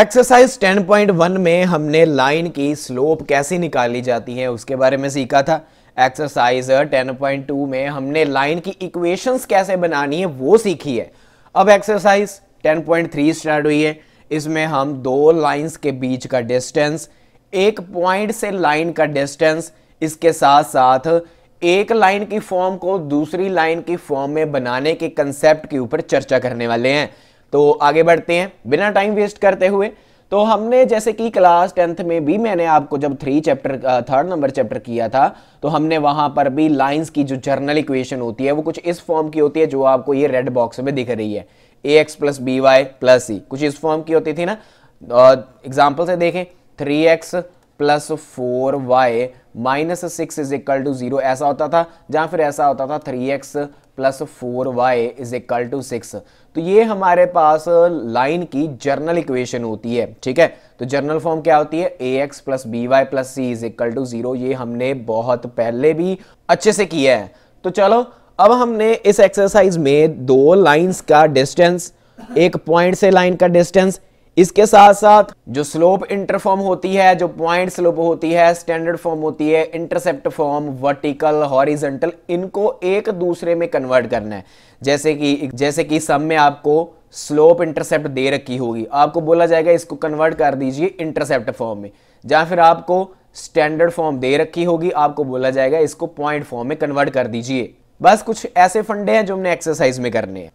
exercise 10.1 में हमने line की स्लोप कैसे निकाली जाती है उसके बारे में सीखा था एक्सरसाइज 10.2 में हमने लाइन की इक्वेशंस कैसे बनानी है वो सीखी है अब एक्सरसाइज 10.3 स्टार्ट हुई है इसमें हम दो लाइंस के बीच का डिस्टेंस एक पॉइंट से लाइन का डिस्टेंस इसके साथ साथ एक लाइन की फॉर्म को दूसरी लाइन की फॉर्म में बनाने के कंसेप्ट के ऊपर चर्चा करने वाले हैं तो आगे बढ़ते हैं बिना टाइम वेस्ट करते हुए तो हमने जैसे कि क्लास टेंथ में भी मैंने आपको जब three chapter third number chapter किया था तो हमने वहां पर भी लाइंस की जो जर्नल इक्वेशन होती है वो कुछ इस फॉर्म की होती है जो आपको ये रेड बॉक्स में दिख रही है a x plus b y plus c कुछ इस फॉर्म की होती थी ना एग्जाम्पल से देखें three x plus four y minus six is equal to zero ऐसा होता था या फिर ऐसा होता था three x plus four y is equal to six तो ये हमारे पास लाइन की जर्नल इक्वेशन होती है ठीक है तो जर्नल फॉर्म क्या होती है a x plus b y plus c is equal to zero ये हमने बहुत पहले भी अच्छे से किया है तो चलो अब हमने इस एक्सरसाइज में दो लाइन्स का डिस्टेंस एक पॉइंट से लाइन का डिस्टेंस इसके साथ साथ जो स्लोप इंटरफॉर्म होती है जो पॉइंट स्लोप होती है स्टैंडर्ड फॉर्म होती है इंटरसेप्ट फॉर्म वर्टिकल हॉरिजेंटल इनको एक दूसरे में कन्वर्ट करना है जैसे कि जैसे कि सब में आपको स्लोप इंटरसेप्ट दे रखी होगी आपको बोला जाएगा इसको कन्वर्ट कर दीजिए इंटरसेप्ट फॉर्म में या फिर आपको स्टैंडर्ड फॉर्म दे रखी होगी आपको बोला जाएगा इसको पॉइंट फॉर्म में कन्वर्ट कर दीजिए बस कुछ ऐसे फंडे हैं जो हमने एक्सरसाइज में करने हैं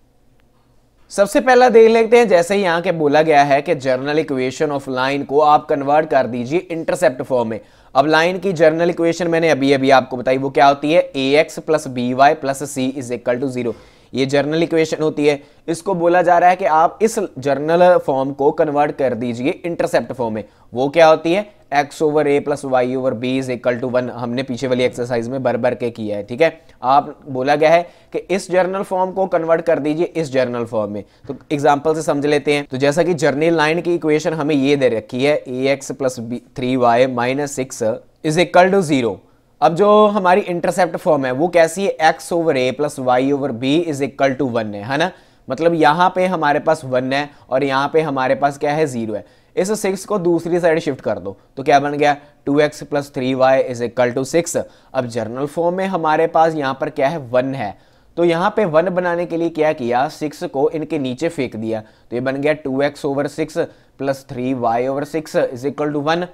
सबसे पहला देख लेते हैं जैसे ही यहां के बोला गया है कि जर्नल इक्वेशन ऑफ लाइन को आप कन्वर्ट कर दीजिए इंटरसेप्ट फॉर्म में अब लाइन की जर्नल इक्वेशन मैंने अभी अभी आपको बताई वो क्या होती है a x plus b y plus c is equal to zero ये जर्नल इक्वेशन होती है इसको बोला जा रहा है कि आप इस जर्नल फॉर्म को कन्वर्ट कर दीजिए इंटरसेप्ट फॉर्म में वो क्या होती है x over a plus y over b is equal to one हमने पीछे वाली एक्सरसाइज में बर भर के किया है ठीक है आप बोला गया है कि इस जर्नल फॉर्म को कन्वर्ट कर दीजिए इस जर्नल फॉर्म में तो एग्जाम्पल से समझ लेते हैं तो जैसा कि जर्नल लाइन की इक्वेशन हमें ये दे रखी है a x plus three y minus six is equal to zero अब जो हमारी इंटरसेप्ट फॉर्म है वो कैसी है x over a plus y over b is equal to one है है ना मतलब यहाँ पे हमारे पास वन है और यहाँ पे हमारे पास क्या है जीरो है इस सिक्स को दूसरी साइड शिफ्ट कर दो तो क्या बन गया two x plus three y is equal to six अब जर्नल फॉर्म में हमारे पास यहाँ पर क्या है वन है तो यहाँ पे वन बनाने के लिए क्या किया सिक्स को इनके नीचे फेंक दिया तो ये बन गया two x over six plus three y over six is equal to one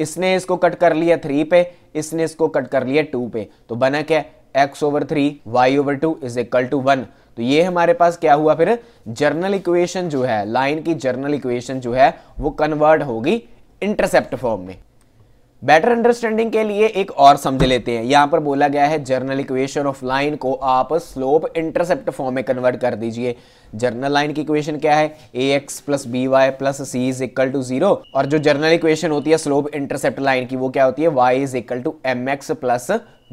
इसने इसको कट कर लिया थ्री पे इसने इसको कट कर लिया टू पे तो बना क्या x over three y over two is equal to one तो ये हमारे पास क्या हुआ फिर जर्नल इक्वेशन जो है लाइन की जर्नल इक्वेशन जो है वो कन्वर्ट होगी इंटरसेप्ट फॉर्म में बेटर अंडरस्टैंडिंग के लिए एक और समझ लेते हैं यहाँ पर बोला गया है जर्नल इक्वेशन ऑफ लाइन को आप स्लोप इंटरसेप्ट फॉर्म में कन्वर्ट कर दीजिए जर्नल लाइन की इक्वेशन क्या है a x plus b y plus c is equal to zero और जो जर्नल इक्वेशन होती है स्लोप इंटरसेप्ट लाइन की वो क्या होती है y is equal to m x plus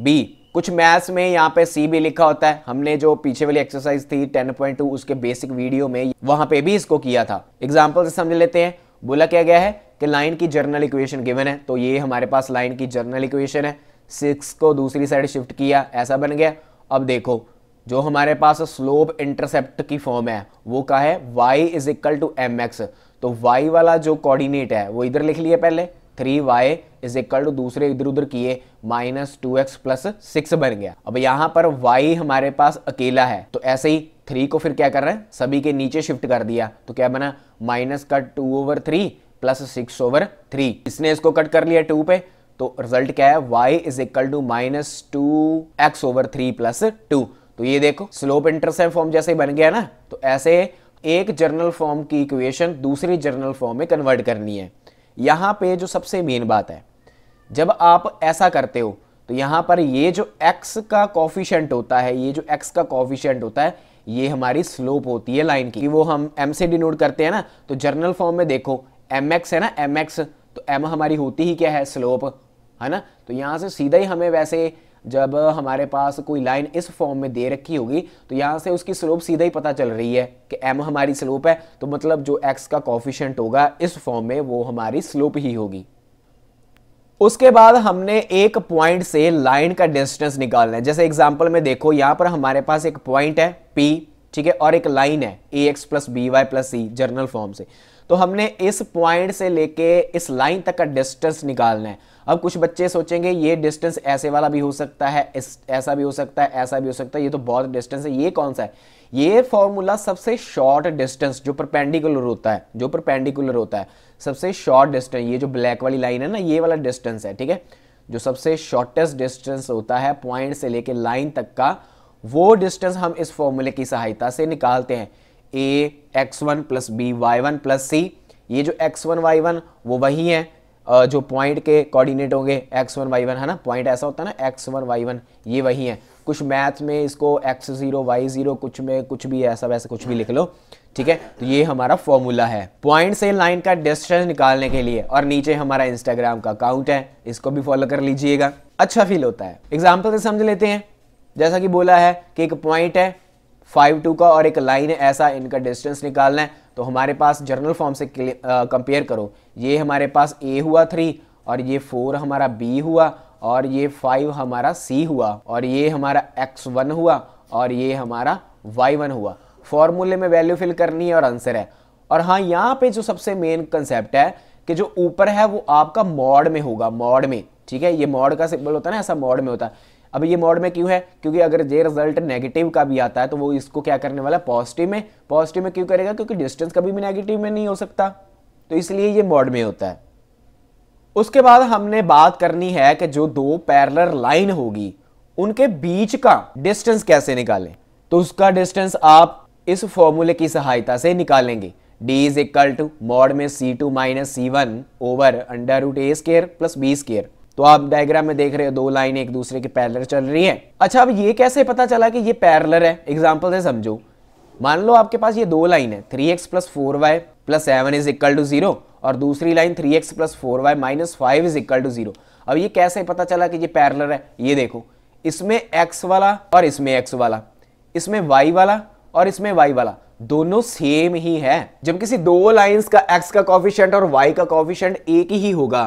b कुछ मैथ्स में यहाँ पे सी भी लिखा होता है हमने जो पीछे वाली एक्सरसाइज थी 10.2 उसके बेसिक वीडियो में वहां पे भी इसको किया था एग्जाम्पल से समझ लेते हैं बोला क्या गया है कि लाइन की जर्नल इक्वेशन गिवन है तो ये हमारे पास लाइन की जर्नल इक्वेशन है सिक्स को दूसरी साइड शिफ्ट किया ऐसा बन गया अब देखो जो हमारे पास स्लोप इंटरसेप्ट की फॉर्म है वो का है y is equal to m x तो वाई वाला जो कोऑर्डिनेट है वो इधर लिख लिए पहले three y is equal to दूसरे इधर उधर किए minus two x plus six बन गया अब यहाँ पर वाई हमारे पास अकेला है तो ऐसे ही थ्री को फिर क्या कर रहे हैं सभी के नीचे शिफ्ट कर दिया तो क्या बना माइनस का two over three plus six over three इसने इसको कट कर लिया टू पे तो रिजल्ट क्या है y is equal to minus two x over three plus two तो ये देखो स्लोप इंटरसेप्ट फॉर्म जैसे बन गया ना तो ऐसे एक जर्नल फॉर्म की इक्वेशन दूसरी जर्नल फॉर्म में कन्वर्ट करनी है यहां पे जो सबसे मेन बात है जब आप ऐसा करते हो तो यहां पर ये जो x का कॉफिशेंट होता है ये जो x का कॉफिशेंट होता है ये हमारी स्लोप होती है लाइन की वो हम m से डिनोट करते हैं ना तो जर्नल फॉर्म में देखो एम एक्स है ना एम एक्स तो एम हमारी होती ही क्या है स्लोप है ना तो यहाँ से सीधा ही हमें वैसे जब हमारे पास कोई लाइन इस फॉर्म में दे रखी होगी तो यहाँ से उसकी स्लोप सीधा ही पता चल रही है कि एम हमारी स्लोप है तो मतलब जो एक्स का कॉफिशेंट होगा इस फॉर्म में वो हमारी स्लोप ही होगी उसके बाद हमने एक पॉइंट से लाइन का डिस्टेंस निकालना है जैसे एग्जाम्पल में देखो यहाँ पर हमारे पास एक पॉइंट है पी ठीक है और एक लाइन है a x plus b y plus c general form से तो हमने इस पॉइंट से लेके इस लाइन तक का डिस्टेंस निकालना है अब कुछ बच्चे सोचेंगे ये डिस्टेंस ऐसे वाला भी हो सकता है इस ऐसा भी हो सकता है ऐसा भी हो सकता है ये तो बहुत डिस्टेंस है ये कौन सा है ये फॉर्मूला सबसे शॉर्ट डिस्टेंस जो परपेंडिकुलर होता है जो परपेंडिकुलर होता है सबसे शॉर्ट डिस्टेंस ये जो ब्लैक वाली लाइन है ना ये वाला डिस्टेंस है ठीक है जो सबसे शॉर्टेस्ट डिस्टेंस होता है पॉइंट से लेके लाइन तक का वो डिस्टेंस हम इस फॉर्मूले की सहायता से निकालते हैं a x one plus b y one plus c ये जो एक्स वन वाई वन वो वही है जो पॉइंट के कोऑर्डिनेट होंगे एक्स वन वाई वन है ना पॉइंट ऐसा होता है ना एक्स वन वाई वन ये वही है कुछ मैथ में इसको एक्स ज़ीरो वाई ज़ीरो कुछ में कुछ भी ऐसा वैसे कुछ भी लिख लो ठीक है तो ये हमारा फॉर्मूला है पॉइंट से लाइन का डिस्टेंस निकालने के लिए और नीचे हमारा इंस्टाग्राम का अकाउंट है इसको भी फॉलो कर लीजिएगा अच्छा फील होता है एग्जाम्पल से समझ लेते हैं जैसा कि बोला है कि एक पॉइंट है फाइव टू का और एक लाइन है ऐसा इनका डिस्टेंस निकालना है तो हमारे पास जर्नल फॉर्म से कंपेयर करो ये हमारे पास ए हुआ थ्री और ये फोर हमारा बी हुआ और ये फाइव हमारा सी हुआ और ये हमारा एक्स वन हुआ और ये हमारा वाई वन हुआ फॉर्मूले में वैल्यू फिल करनी है और आंसर है और हाँ यहाँ पे जो सबसे मेन कंसेप्ट है कि जो ऊपर है वो आपका मॉड में होगा मॉड में ठीक है ये मॉड का सिंबल होता है ना ऐसा मॉड में होता है अब ये मोड में क्यों है क्योंकि अगर जे रिजल्ट नेगेटिव का भी आता है तो वो इसको क्या करने वाला है पॉजिटिव में पॉजिटिव में क्यों करेगा क्योंकि डिस्टेंस कभी भी नेगेटिव में नहीं हो सकता तो इसलिए ये मोड में होता है उसके बाद हमने बात करनी है कि जो दो पैरलर लाइन होगी उनके बीच का डिस्टेंस कैसे निकालें तो उसका डिस्टेंस आप इस फॉर्मूले की सहायता से निकालेंगे d is equal to mod में c2 two minus c one over under root a square plus b square तो आप डायग्राम में देख रहे हो दो लाइन एक दूसरे के पैरलर चल रही है अच्छा अब ये कैसे पता चला कि ये पैरलर है एग्जाम्पल से समझो मान लो आपके पास ये दो लाइन है three x plus four y plus seven is equal to zero और दूसरी line three x plus four y minus five is equal to zero अब ये कैसे पता चला कि ये पैरलर है ये देखो इसमें एक्स वाला और इसमें एक्स वाला इसमें वाई वाला और इसमें वाई वाला दोनों सेम ही है जब किसी दो लाइंस का एक्स का कॉफिशियंट और वाई का कॉफिशियंट एक ही होगा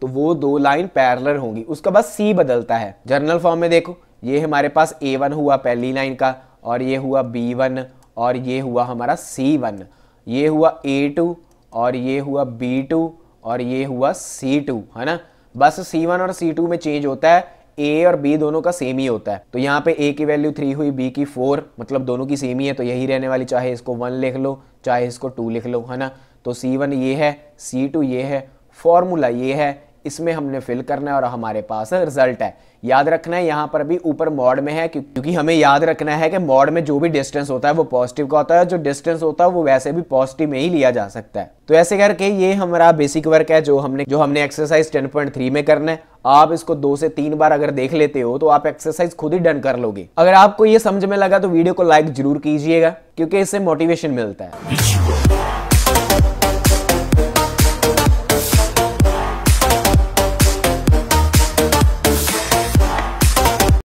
तो वो दो लाइन पैरलर होंगी उसका बस सी बदलता है जर्नल फॉर्म में देखो ये हमारे पास ए वन हुआ पहली लाइन का और ये हुआ बी वन और ये हुआ हमारा सी वन ये हुआ ए टू और ये हुआ बी टू और ये हुआ सी टू है ना बस सी वन और सी टू में चेंज होता है ए और बी दोनों का सेम ही होता है तो यहाँ पे ए की वैल्यू थ्री हुई बी की फोर मतलब दोनों की सेम ही है तो यही रहने वाली चाहे इसको वन लिख लो चाहे इसको टू लिख लो है ना तो सी वन ये है सी टू ये है फॉर्मूला ये है इसमें हमने फिल करना है और हमारे पास रिजल्ट है याद रखना है यहाँ पर भी ऊपर मॉड में है क्योंकि हमें याद रखना है कि मॉड में जो भी डिस्टेंस होता है वो पॉजिटिव का होता है जो डिस्टेंस होता है वो वैसे भी पॉजिटिव में ही लिया जा सकता है तो ऐसे करके ये हमारा बेसिक वर्क है जो हमने जो हमने एक्सरसाइज टेन में करना है आप इसको दो से तीन बार अगर देख लेते हो तो आप एक्सरसाइज खुद ही डन कर लोगे अगर आपको ये समझ में लगा तो वीडियो को लाइक जरूर कीजिएगा क्योंकि इससे मोटिवेशन मिलता है